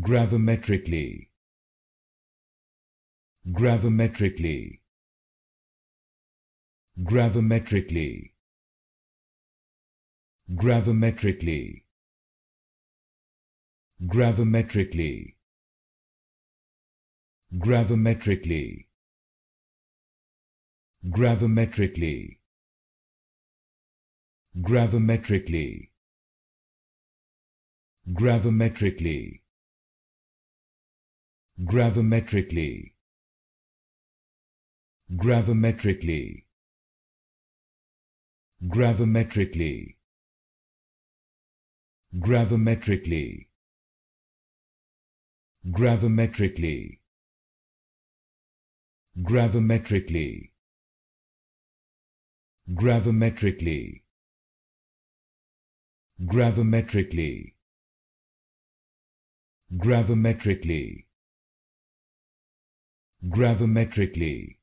gravimetrically gravimetrically gravimetrically gravimetrically gravimetrically gravimetrically gravimetrically gravimetrically gravimetrically gravimetrically gravimetrically gravimetrically gravimetrically gravimetrically gravimetrically gravimetrically gravimetrically gravimetrically gravimetrically